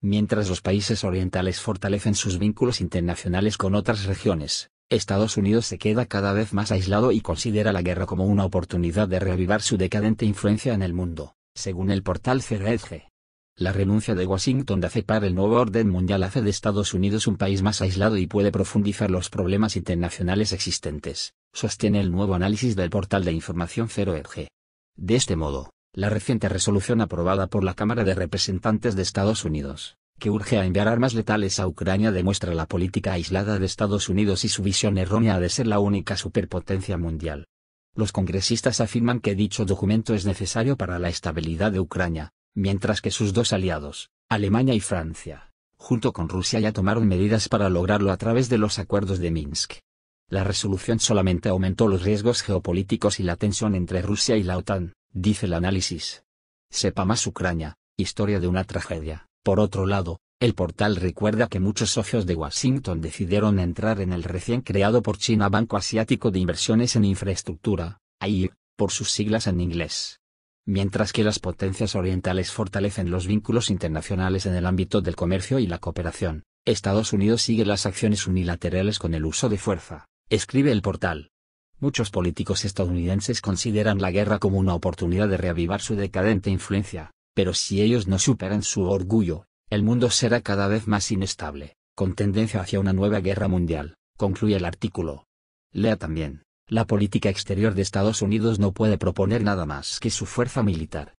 Mientras los países orientales fortalecen sus vínculos internacionales con otras regiones, Estados Unidos se queda cada vez más aislado y considera la guerra como una oportunidad de reavivar su decadente influencia en el mundo, según el portal CRG. La renuncia de Washington de aceptar el nuevo orden mundial hace de Estados Unidos un país más aislado y puede profundizar los problemas internacionales existentes, sostiene el nuevo análisis del portal de información 0 De este modo, la reciente resolución aprobada por la Cámara de Representantes de Estados Unidos, que urge a enviar armas letales a Ucrania demuestra la política aislada de Estados Unidos y su visión errónea de ser la única superpotencia mundial. Los congresistas afirman que dicho documento es necesario para la estabilidad de Ucrania, mientras que sus dos aliados, Alemania y Francia, junto con Rusia ya tomaron medidas para lograrlo a través de los acuerdos de Minsk. La resolución solamente aumentó los riesgos geopolíticos y la tensión entre Rusia y la OTAN, dice el análisis. Sepa más Ucrania, historia de una tragedia. Por otro lado, el portal recuerda que muchos socios de Washington decidieron entrar en el recién creado por China Banco Asiático de Inversiones en Infraestructura, AIIB, por sus siglas en inglés. Mientras que las potencias orientales fortalecen los vínculos internacionales en el ámbito del comercio y la cooperación, Estados Unidos sigue las acciones unilaterales con el uso de fuerza, escribe el portal. Muchos políticos estadounidenses consideran la guerra como una oportunidad de reavivar su decadente influencia, pero si ellos no superan su orgullo, el mundo será cada vez más inestable, con tendencia hacia una nueva guerra mundial, concluye el artículo. Lea también, la política exterior de Estados Unidos no puede proponer nada más que su fuerza militar,